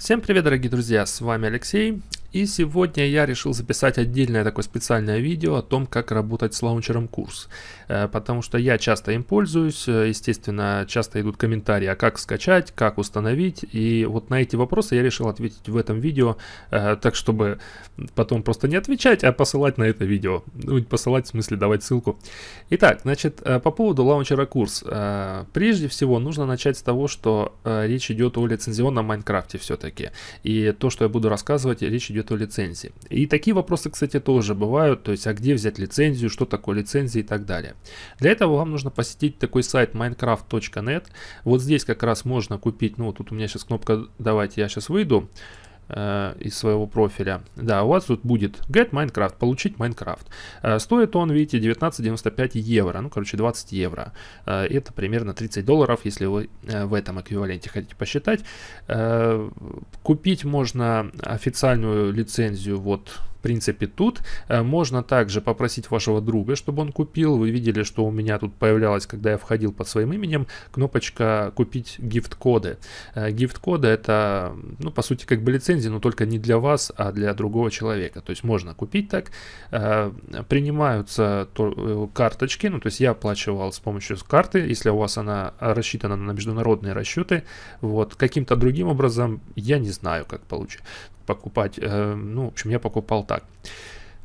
Всем привет, дорогие друзья, с вами Алексей. И сегодня я решил записать отдельное такое специальное видео о том, как работать с лаунчером курс. Э, потому что я часто им пользуюсь, э, естественно, часто идут комментарии, а как скачать, как установить. И вот на эти вопросы я решил ответить в этом видео, э, так чтобы потом просто не отвечать, а посылать на это видео. Ну, посылать в смысле давать ссылку. Итак, значит, по поводу лаунчера курс. Прежде всего нужно начать с того, что речь идет о лицензионном Майнкрафте все-таки. И то, что я буду рассказывать, речь идет идет о лицензии. И такие вопросы, кстати, тоже бывают, то есть, а где взять лицензию, что такое лицензия и так далее. Для этого вам нужно посетить такой сайт minecraft.net, вот здесь как раз можно купить, ну, тут у меня сейчас кнопка «Давайте я сейчас выйду», Э, из своего профиля. Да, у вас тут будет get Minecraft, получить Minecraft. Э, стоит он, видите, 19,95 евро, ну, короче, 20 евро. Э, это примерно 30 долларов, если вы в этом эквиваленте хотите посчитать. купить можно официальную лицензию вот принципе, тут. Э, можно также попросить вашего друга, чтобы он купил. Вы видели, что у меня тут появлялась, когда я входил под своим именем, кнопочка «Купить гифт-коды». Э, гифт-коды — это, ну, по сути, как бы лицензия, но только не для вас, а для другого человека. То есть можно купить так. Э, принимаются карточки, ну, то есть я оплачивал с помощью карты, если у вас она рассчитана на международные расчеты. Вот, каким-то другим образом, я не знаю, как получить покупать. Э, ну, в общем, я покупал так.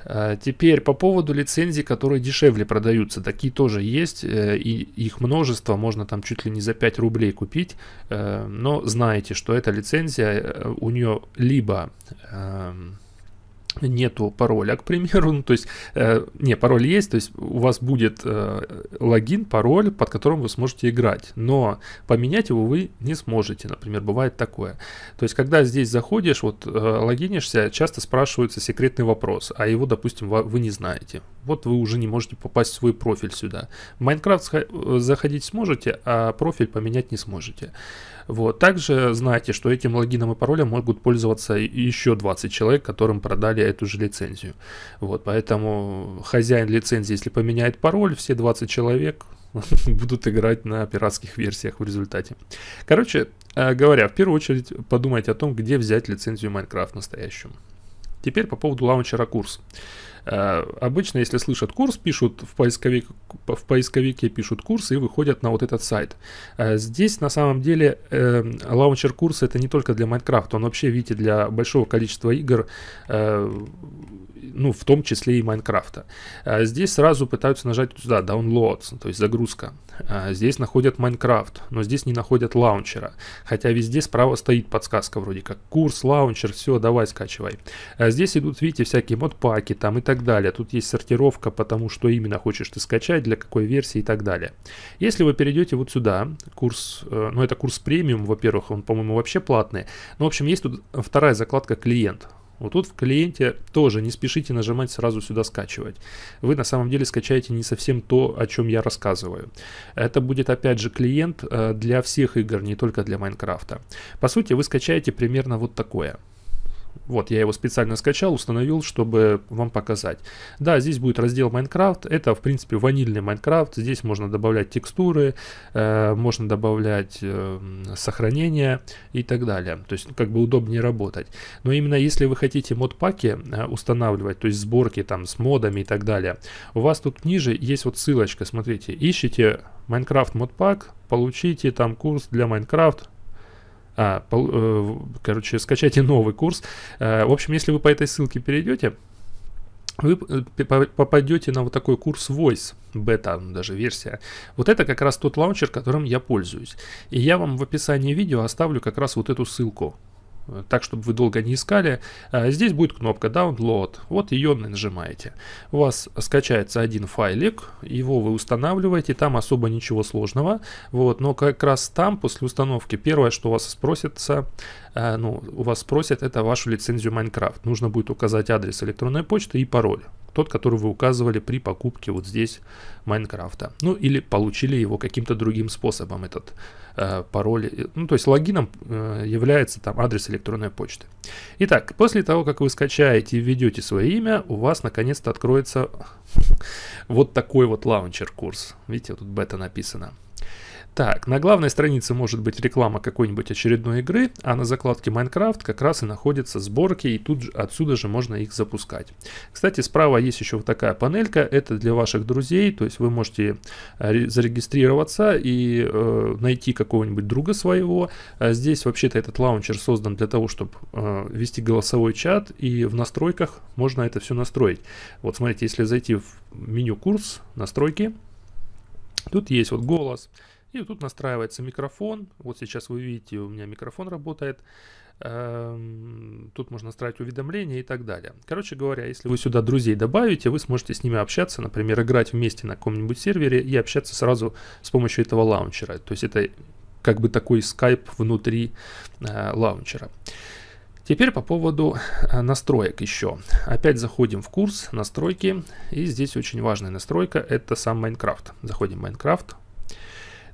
Э, теперь по поводу лицензий, которые дешевле продаются. Такие тоже есть, э, и их множество, можно там чуть ли не за 5 рублей купить. Но знаете, что эта лицензия, у нее либо эм, нету пароля, к примеру, ну, то есть, э, не, пароль есть, то есть у вас будет э, логин, пароль, под которым вы сможете играть, но поменять его вы не сможете, например, бывает такое. То есть, когда здесь заходишь, вот э, логинишься, часто спрашивается секретный вопрос, а его, допустим, вы не знаете. Вот вы уже не можете попасть в свой профиль сюда. В Майнкрафт э, заходить сможете, а профиль поменять не сможете. Вот. Также знайте, что этим логином и паролем могут пользоваться еще 20 человек, которым продали эту же лицензию. Вот. Поэтому хозяин лицензии, если поменяет пароль, все 20 человек будут играть на пиратских версиях в результате. Короче э, говоря, в первую очередь подумайте о том, где взять лицензию Minecraft настоящую. Теперь по поводу лаунчера курс. Э, обычно, если слышат курс, пишут в поисковик в поисковике пишут курс и выходят на вот этот сайт. Э, здесь на самом деле эм, лаунчер курса это не только для Майнкрафта, он вообще, видите, для большого количества игр, э, ну, в том числе и Майнкрафта. Э, здесь сразу пытаются нажать туда downloads, то есть загрузка. Здесь находят Майнкрафт, но здесь не находят лаунчера, хотя везде справа стоит подсказка вроде как курс, лаунчер, все, давай скачивай. Здесь идут, видите, всякие модпаки там и так далее. Тут есть сортировка по тому, что именно хочешь ты скачать, для какой версии и так далее. Если вы перейдете вот сюда, курс, э, ну это курс премиум, во-первых, он, по-моему, вообще платный. Ну, в общем, есть тут вторая закладка клиент. Вот тут в клиенте тоже не спешите нажимать сразу сюда скачивать. Вы на самом деле скачаете не совсем то, о чем я рассказываю. Это будет опять же клиент э, для всех игр, не только для Майнкрафта. По сути, вы скачаете примерно вот такое. Вот, я его специально скачал, установил, чтобы вам показать. Да, здесь будет раздел Minecraft. Это, в принципе, ванильный Minecraft. Здесь можно добавлять текстуры, э, можно добавлять э, сохранения и так далее. То есть, ну, как бы удобнее работать. Но именно если вы хотите модпаки э, устанавливать, то есть сборки там с модами и так далее, у вас тут ниже есть вот ссылочка, смотрите, ищите Minecraft модпак, получите там курс для Minecraft, а, пол, э, короче, скачайте новый курс. Э, в общем, если вы по этой ссылке перейдете, вы э, попадете на вот такой курс Voice, бета ну, даже версия. Вот это как раз тот лаунчер, которым я пользуюсь. И я вам в описании видео оставлю как раз вот эту ссылку так, чтобы вы долго не искали. А здесь будет кнопка Download, вот ее нажимаете. У вас скачается один файлик, его вы устанавливаете, там особо ничего сложного. Вот, но как раз там, после установки, первое, что у вас спросится, э, ну, у вас спросят, это вашу лицензию Minecraft. Нужно будет указать адрес электронной почты и пароль тот, который вы указывали при покупке вот здесь Майнкрафта. Ну или получили его каким-то другим способом, этот э, пароль. Ну то есть логином э, является там адрес электронной почты. Итак, после того, как вы скачаете и введете свое имя, у вас наконец-то откроется вот такой вот лаунчер курс. Видите, тут бета написано. Так, на главной странице может быть реклама какой-нибудь очередной игры, а на закладке Minecraft как раз и находятся сборки, и тут же, отсюда же можно их запускать. Кстати, справа есть еще вот такая панелька, это для ваших друзей, то есть вы можете э, зарегистрироваться и э, найти какого-нибудь друга своего. А здесь вообще-то этот лаунчер создан для того, чтобы э, вести голосовой чат, и в настройках можно это все настроить. Вот смотрите, если зайти в меню курс, настройки, тут есть вот голос, голос и тут настраивается микрофон. Вот сейчас вы видите, у меня микрофон работает. Эм, тут можно настраивать уведомления и так далее. Короче говоря, если вы сюда друзей добавите, вы сможете с ними общаться, например, играть вместе на каком-нибудь сервере и общаться сразу с помощью этого лаунчера. То есть это как бы такой скайп внутри э, лаунчера. Теперь по поводу э, настроек еще. Опять заходим в курс настройки. И здесь очень важная настройка. Это сам Майнкрафт. Заходим в Майнкрафт.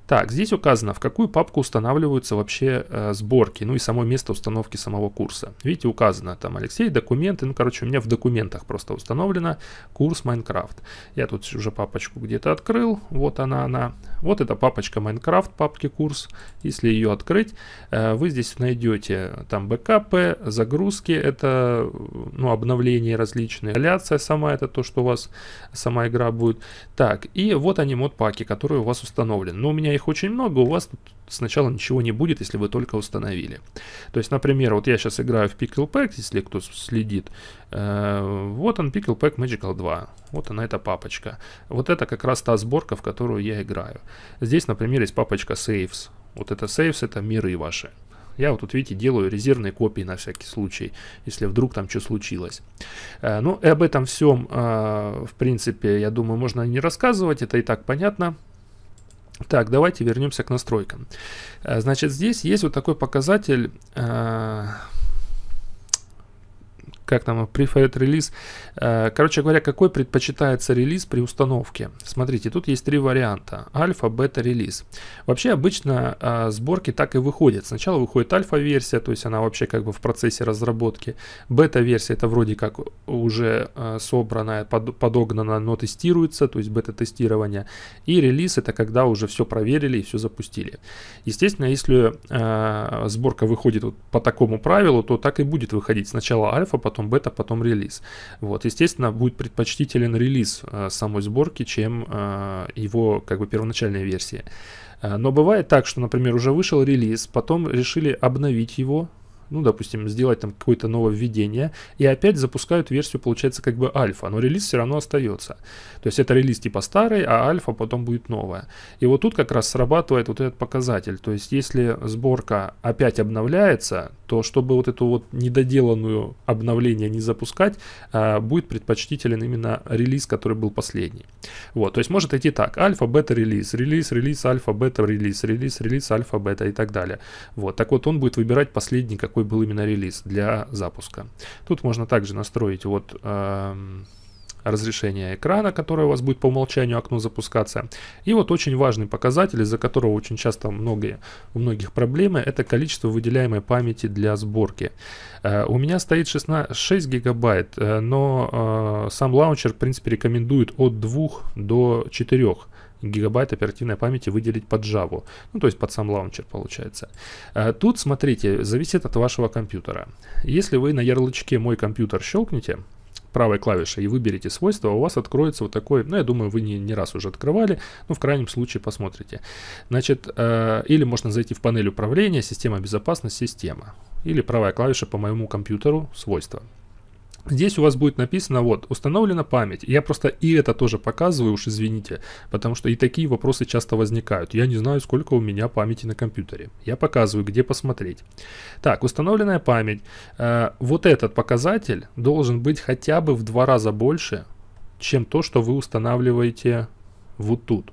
Так, здесь указано, в какую папку устанавливаются вообще э, сборки, ну и само место установки самого курса. Видите, указано там Алексей, документы, ну короче, у меня в документах просто установлено курс Майнкрафт. Я тут уже папочку где-то открыл, вот она, она. Вот эта папочка Майнкрафт, папки курс. Если ее открыть, э, вы здесь найдете там бэкапы, загрузки, это ну, обновления различные, реляция сама, это то, что у вас сама игра будет. Так, и вот они модпаки, которые у вас установлены. Но ну, у меня их их очень много, у вас тут сначала ничего не будет, если вы только установили. То есть, например, вот я сейчас играю в Pickle Pack, если кто следит. Э, вот он, Pickle Pack Magical 2. Вот она, эта папочка. Вот это как раз та сборка, в которую я играю. Здесь, например, есть папочка Saves. Вот это Saves, это миры ваши. Я вот тут, видите, делаю резервные копии на всякий случай, если вдруг там что случилось. Э, ну, и об этом всем, э, в принципе, я думаю, можно не рассказывать, это и так понятно. Так, давайте вернемся к настройкам. Э, значит, здесь есть вот такой показатель э, как там, preferred релиз. Э, короче говоря, какой предпочитается релиз при установке? Смотрите, тут есть три варианта. Альфа, бета, релиз. Вообще обычно э, сборки так и выходят. Сначала выходит альфа-версия, то есть она вообще как бы в процессе разработки. Бета-версия это вроде как уже э, собранная, подогнана, но тестируется, то есть бета-тестирование. И релиз это когда уже все проверили и все запустили. Естественно, если сборка выходит вот по такому правилу, то так и будет выходить сначала альфа, потом потом бета, потом релиз. Вот, естественно, будет предпочтителен релиз э, самой сборки, чем э, его как бы первоначальная версия. Э, но бывает так, что, например, уже вышел релиз, потом решили обновить его, ну, допустим, сделать там какое-то новое введение, и опять запускают версию, получается, как бы альфа, но релиз все равно остается. То есть это релиз типа старый, а альфа потом будет новая. И вот тут как раз срабатывает вот этот показатель. То есть если сборка опять обновляется, то чтобы вот эту вот недоделанную обновление не запускать, а, будет предпочтителен именно релиз, который был последний. Вот, то есть может идти так, альфа, бета, релиз, релиз, релиз, альфа, бета, релиз, релиз, релиз, альфа, бета и так далее. Вот, так вот он будет выбирать последний, какой был именно релиз для запуска. Тут можно также настроить вот... Эм разрешение экрана, которое у вас будет по умолчанию окно запускаться. И вот очень важный показатель, из-за которого очень часто многие, у многих проблемы, это количество выделяемой памяти для сборки. Э, у меня стоит 16, 6 гигабайт, э, но э, сам лаунчер, в принципе, рекомендует от 2 до 4 гигабайт оперативной памяти выделить под Java. Ну, то есть под сам лаунчер получается. Тут, смотрите, зависит от вашего компьютера. Если вы на ярлычке «Мой компьютер» щелкните правой клавишей и выберете свойства, у вас откроется вот такой, ну, я думаю, вы не, не раз уже открывали, но ну, в крайнем случае посмотрите. Значит, э, или можно зайти в панель управления, система безопасности, система. Или правая клавиша по моему компьютеру, свойства. Здесь у вас будет написано, вот, установлена память. Я просто и это тоже показываю, уж извините, потому что и такие вопросы часто возникают. Я не знаю, сколько у меня памяти на компьютере. Я показываю, где посмотреть. Так, установленная память. Э, вот этот показатель должен быть хотя бы в два раза больше, чем то, что вы устанавливаете вот тут.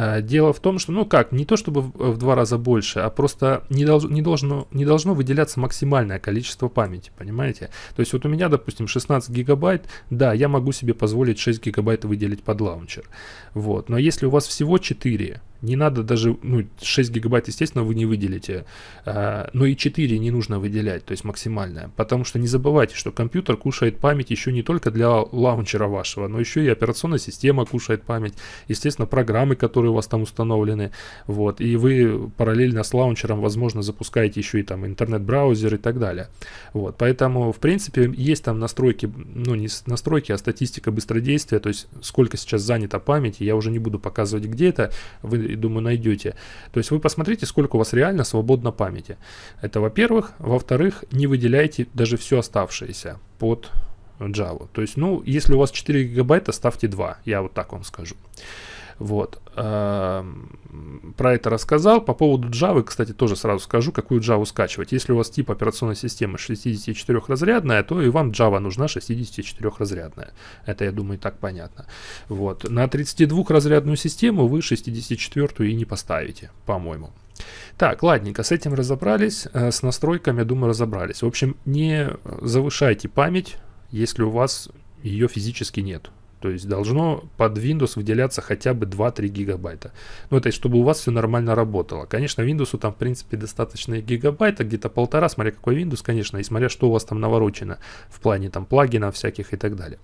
А, дело в том, что, ну как, не то чтобы в два раза больше, а просто не, долж, не, должно, не должно выделяться максимальное количество памяти, понимаете? То есть вот у меня, допустим, 16 гигабайт, да, я могу себе позволить 6 гигабайт выделить под лаунчер. Вот, но если у вас всего 4, не надо даже, ну, 6 гигабайт, естественно, вы не выделите, э, но и 4 не нужно выделять, то есть максимальное. Потому что не забывайте, что компьютер кушает память еще не только для лаунчера вашего, но еще и операционная система кушает память, естественно, программы, которые которые у вас там установлены, вот, и вы параллельно с лаунчером, возможно, запускаете еще и там интернет-браузер и так далее, вот, поэтому, в принципе, есть там настройки, ну, не настройки, а статистика быстродействия, то есть сколько сейчас занято памяти, я уже не буду показывать, где это, вы, думаю, найдете, то есть вы посмотрите, сколько у вас реально свободно памяти, это во-первых, во-вторых, не выделяйте даже все оставшееся под Java. То есть, ну, если у вас 4 гигабайта, ставьте 2, я вот так вам скажу. Вот. А, про это рассказал. По поводу Java, кстати, тоже сразу скажу, какую Java скачивать. Если у вас тип операционной системы 64-разрядная, то и вам Java нужна 64-разрядная. Это, я думаю, так понятно. Вот. На 32-разрядную систему вы 64-ю и не поставите, по-моему. Так, ладненько, с этим разобрались, э, с настройками, я думаю, разобрались. В общем, не завышайте память, если у вас ее физически нет. То есть должно под Windows выделяться хотя бы 2-3 гигабайта. Ну, это чтобы у вас все нормально работало. Конечно, Windows там, в принципе, достаточно и гигабайта, где-то полтора, смотря какой Windows, конечно, и смотря, что у вас там наворочено в плане там плагинов всяких и так далее.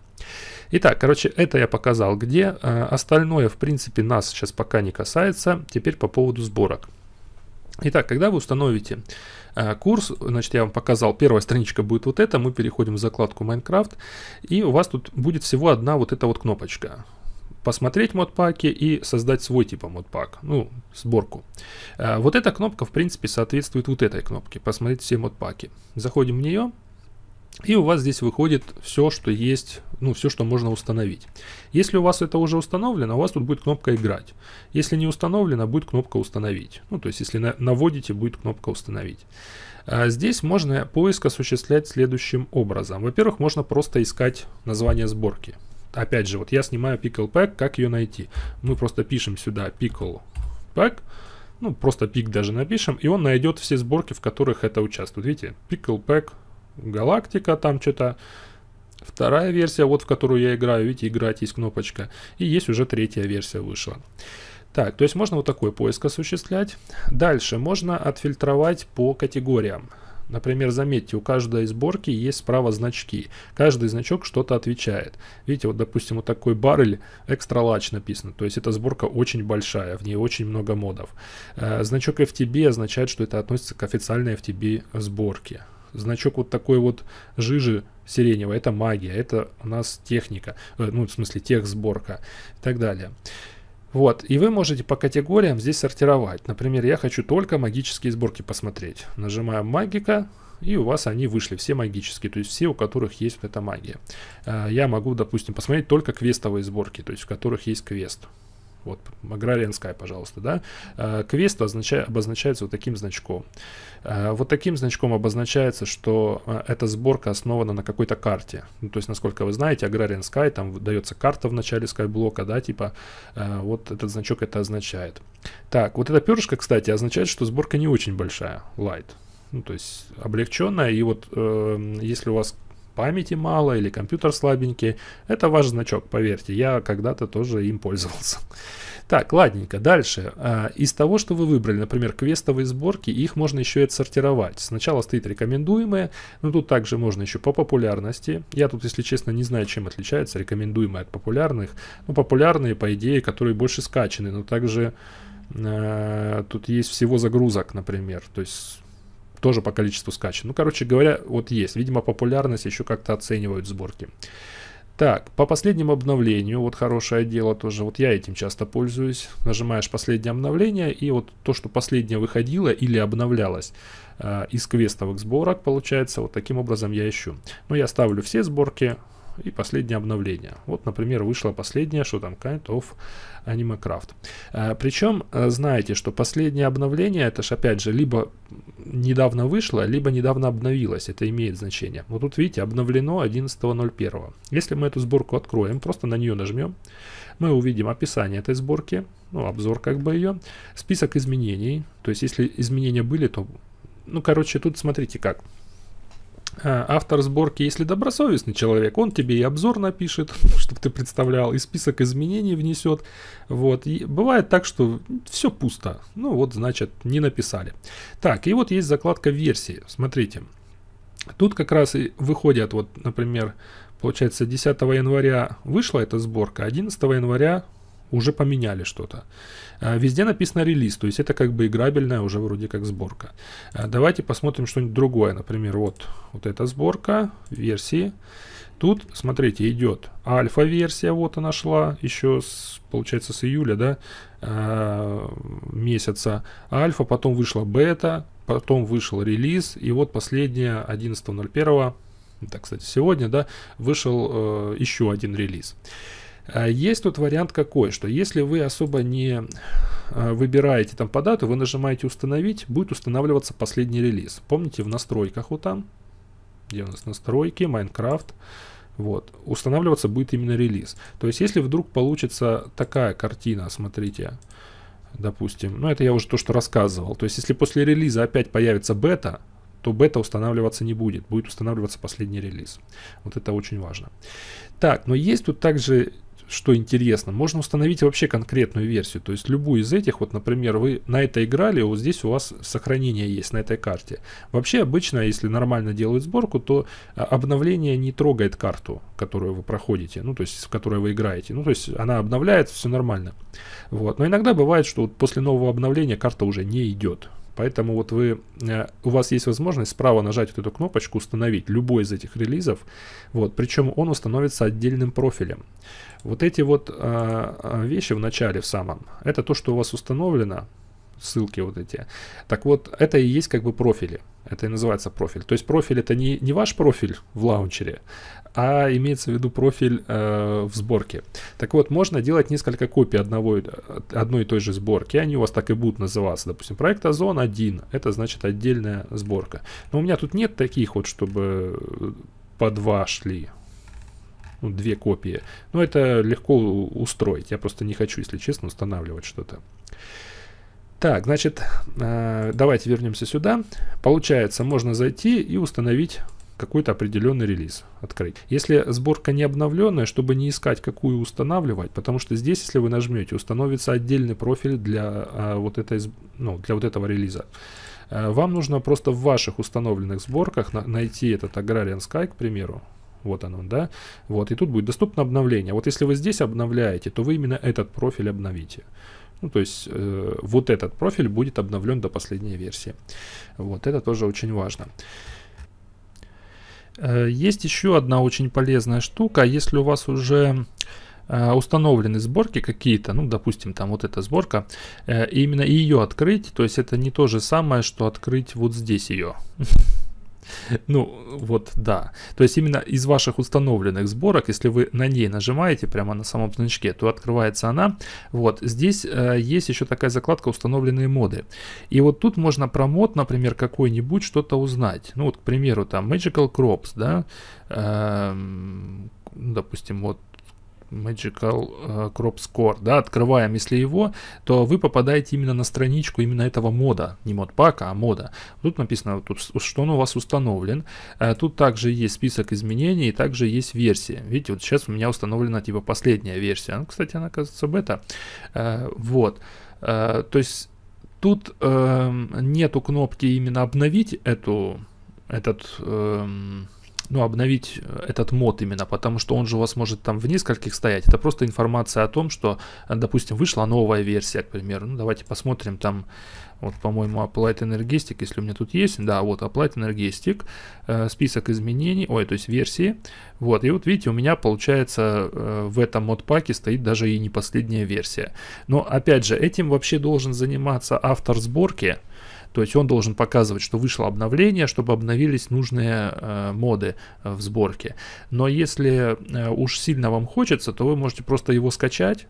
Итак, короче, это я показал где. А, остальное, в принципе, нас сейчас пока не касается. Теперь по поводу сборок. Итак, когда вы установите Э, курс. Значит, я вам показал, первая страничка будет вот эта. Мы переходим в закладку Minecraft. И у вас тут будет всего одна вот эта вот кнопочка посмотреть модпаки и создать свой типа модпак, ну, сборку. Э, вот эта кнопка, в принципе, соответствует вот этой кнопке, посмотреть все модпаки. Заходим в нее, и у вас здесь выходит все, что есть, ну, все, что можно установить. Если у вас это уже установлено, у вас тут будет кнопка «Играть». Если не установлено, будет кнопка «Установить». Ну, то есть, если наводите, будет кнопка «Установить». А здесь можно поиск осуществлять следующим образом. Во-первых, можно просто искать название сборки. Опять же, вот я снимаю Pickle Pack, как ее найти? Мы просто пишем сюда Pickle Pack, ну, просто пик даже напишем, и он найдет все сборки, в которых это участвует. Видите, Pickle Pack галактика, там что-то вторая версия, вот в которую я играю, видите, играть есть кнопочка. И есть уже третья версия вышла. Так, то есть можно вот такой поиск осуществлять. Дальше можно отфильтровать по категориям. Например, заметьте, у каждой сборки есть справа значки. Каждый значок что-то отвечает. Видите, вот, допустим, вот такой баррель экстра лач написано. То есть эта сборка очень большая, в ней очень много модов. Э, значок FTB означает, что это относится к официальной FTB сборке значок вот такой вот жижи сиреневой, это магия, это у нас техника, э, ну, в смысле, техсборка и так далее. Вот, и вы можете по категориям здесь сортировать. Например, я хочу только магические сборки посмотреть. Нажимаем магика, и у вас они вышли, все магические, то есть все, у которых есть вот эта магия. Э, я могу, допустим, посмотреть только квестовые сборки, то есть в которых есть квест. Вот, агрария Sky, пожалуйста, да. А, квест означает, обозначается вот таким значком. Э, вот таким значком обозначается, что э, эта сборка основана на какой-то карте. Ну, то есть, насколько вы знаете, Agrarian Sky, там дается карта в начале Sky-блока, да, типа, вот этот значок это означает. Так, вот эта перышко, кстати, означает, что сборка не очень большая, light. Ну, то есть облегченная, и вот э, если у вас памяти мало или компьютер слабенький. Это ваш значок, поверьте. Я когда-то тоже им пользовался. Так, ладненько, дальше. А, из того, что вы выбрали, например, квестовые сборки, их можно еще и отсортировать. Сначала стоит рекомендуемые, но тут также можно еще по популярности. Я тут, если честно, не знаю, чем отличается рекомендуемые от популярных. Ну, популярные, по идее, которые больше скачаны, но также э, тут есть всего загрузок, например. То есть тоже по количеству скачек. Ну, короче говоря, вот есть. Видимо, популярность еще как-то оценивают сборки. Так, по последнему обновлению, вот хорошее дело тоже, вот я этим часто пользуюсь. Нажимаешь последнее обновление, и вот то, что последнее выходило или обновлялось э, из квестовых сборок, получается, вот таким образом я ищу. Но ну, я ставлю все сборки, и последнее обновление. Вот, например, вышло последнее, что там Kind of AnimeCraft. А, причем а, знаете, что последнее обновление, это же опять же либо недавно вышло, либо недавно обновилось. Это имеет значение. Вот тут видите, обновлено 11.01. Если мы эту сборку откроем, просто на нее нажмем, мы увидим описание этой сборки, ну, обзор как бы ее, список изменений. То есть, если изменения были, то... Ну, короче, тут смотрите как. А, автор сборки, если добросовестный человек, он тебе и обзор напишет, чтобы ты представлял, и список изменений внесет. Вот. И бывает так, что все пусто. Ну вот, значит, не написали. Так, и вот есть закладка версии. Смотрите. Тут как раз и выходят, вот, например, получается, 10 января вышла эта сборка, 11 января уже поменяли что-то. А, везде написано релиз, то есть это как бы играбельная уже вроде как сборка. А, давайте посмотрим что-нибудь другое. Например, вот, вот эта сборка версии. Тут, смотрите, идет альфа-версия, вот она шла еще, с, получается, с июля, да, э, месяца. Альфа, потом вышла бета, потом вышел релиз, и вот последняя, 11.01, это, кстати, сегодня, да, вышел э, еще один релиз. А есть тут вариант какой, что если вы особо не э, выбираете там по дату, вы нажимаете «Установить», будет устанавливаться последний релиз. Помните, в настройках вот там, где у нас настройки, Minecraft, вот, устанавливаться будет именно релиз. То есть, если вдруг получится такая картина, смотрите, допустим, ну это я уже то, что рассказывал, то есть, если после релиза опять появится бета, то бета устанавливаться не будет, будет устанавливаться последний релиз. Вот это очень важно. Так, но есть тут также что интересно, можно установить вообще конкретную версию. То есть любую из этих, вот, например, вы на это играли, вот здесь у вас сохранение есть на этой карте. Вообще обычно, если нормально делают сборку, то а, обновление не трогает карту, которую вы проходите, ну, то есть в которой вы играете. Ну, то есть она обновляется, все нормально. Вот. Но иногда бывает, что вот после нового обновления карта уже не идет. Поэтому вот вы, э, у вас есть возможность справа нажать вот эту кнопочку «Установить» любой из этих релизов. Вот, причем он установится отдельным профилем. Вот эти вот э, вещи в начале, в самом, это то, что у вас установлено, ссылки вот эти. Так вот, это и есть как бы профили. Это и называется профиль. То есть профиль это не, не ваш профиль в лаунчере, а имеется в виду профиль э, в сборке. Так вот, можно делать несколько копий одного, одной и той же сборки. Они у вас так и будут называться. Допустим, проект Озон 1. Это значит отдельная сборка. Но у меня тут нет таких вот, чтобы по два шли ну, две копии. Но это легко устроить. Я просто не хочу, если честно, устанавливать что-то. Так, значит, а, давайте вернемся сюда. Получается, можно зайти и установить какой-то определенный релиз открыть. Если сборка не обновленная, чтобы не искать, какую устанавливать, потому что здесь, если вы нажмете, установится отдельный профиль для, а, вот, этой, ну, для вот этого релиза. А, вам нужно просто в ваших установленных сборках на найти этот Agrarian Sky, к примеру. Вот оно, да? Вот, и тут будет доступно обновление. Вот если вы здесь обновляете, то вы именно этот профиль обновите. Ну, то есть э, вот этот профиль будет обновлен до последней версии. Вот это тоже очень важно. Э, есть еще одна очень полезная штука. Если у вас уже э, установлены сборки какие-то, ну, допустим, там вот эта сборка, э, именно ее открыть, то есть это не то же самое, что открыть вот здесь ее. Ну, вот, да. То есть именно из ваших установленных сборок, если вы на ней нажимаете прямо на самом значке, то открывается она. Вот, здесь э, есть еще такая закладка «Установленные моды». И вот тут можно про мод, например, какой-нибудь что-то узнать. Ну, вот, к примеру, там Magical Crops, да, э, допустим, вот Magical э, Crop Score, да, открываем, если его, то вы попадаете именно на страничку именно этого мода, не модпака, а мода. Тут написано, что он у вас установлен. Э, тут также есть список изменений, и также есть версии. Видите, вот сейчас у меня установлена типа последняя версия. Ну, кстати, она, кажется, бета. Э, вот. То есть тут эм, нету кнопки именно обновить эту этот эм, ну, обновить э, этот мод именно, потому что он же у вас может там в нескольких стоять. Это просто информация о том, что, э, допустим, вышла новая версия, к примеру. Ну, давайте посмотрим там, вот, по-моему, Applied Energistic, если у меня тут есть. Да, вот Applied Energistic, э, список изменений, ой, то есть версии. Вот, и вот видите, у меня, получается, э, в этом модпаке стоит даже и не последняя версия. Но, опять же, этим вообще должен заниматься автор сборки, то есть он должен показывать, что вышло обновление, чтобы обновились нужные э, моды э, в сборке. Но если э, уж сильно вам хочется, то вы можете просто его скачать.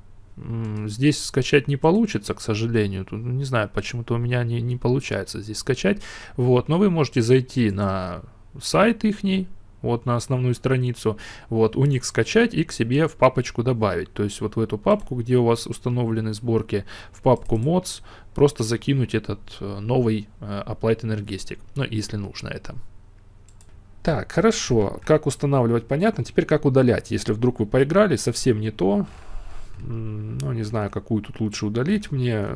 Здесь скачать не получится, к сожалению. Тут, ну, не знаю, почему-то у меня не, не получается здесь скачать. Вот, но вы можете зайти на сайт ихний, вот на основную страницу, вот, у них скачать и к себе в папочку добавить. То есть вот в эту папку, где у вас установлены сборки, в папку mods просто закинуть этот э, новый э, Applied Energistic, ну, если нужно это. Так, хорошо. Как устанавливать, понятно. Теперь как удалять, если вдруг вы поиграли, совсем не то. Ну, не знаю, какую тут лучше удалить мне.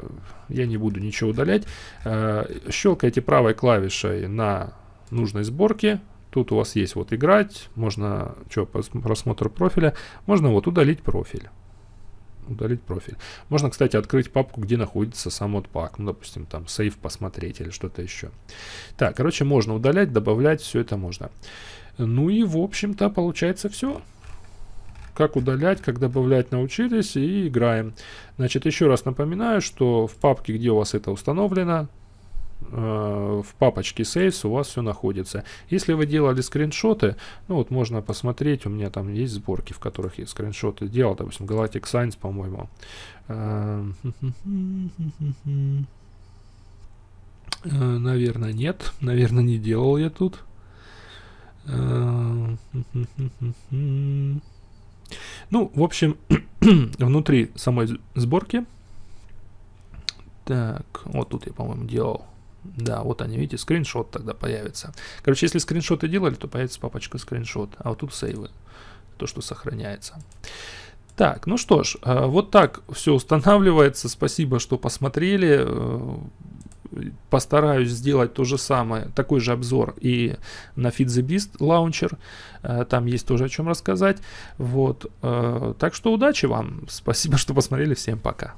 Я не буду ничего удалять. Э, щелкайте правой клавишей на нужной сборке, Тут у вас есть вот играть, можно, что, просмотр профиля, можно вот удалить профиль. Удалить профиль. Можно, кстати, открыть папку, где находится сам вот пак. Ну, допустим, там сейф посмотреть или что-то еще. Так, короче, можно удалять, добавлять, все это можно. Ну и, в общем-то, получается все. Как удалять, как добавлять научились и играем. Значит, еще раз напоминаю, что в папке, где у вас это установлено, Э, в папочке Saves у вас все находится. Если вы делали скриншоты, ну вот можно посмотреть, у меня там есть сборки, в которых я скриншоты делал, допустим, Galactic Science, по-моему. Э, э, Наверное, нет. Наверное, не делал я тут. Ну, в общем, внутри самой сборки. Так, вот тут я, по-моему, делал да, вот они, видите, скриншот тогда появится. Короче, если скриншоты делали, то появится папочка скриншот, а вот тут сейвы, то, что сохраняется. Так, ну что ж, э, вот так все устанавливается. Спасибо, что посмотрели. Э, постараюсь сделать то же самое, такой же обзор и на Feed the Beast лаунчер. Э, там есть тоже о чем рассказать. Вот. Так что удачи вам. Спасибо, что посмотрели. Всем пока.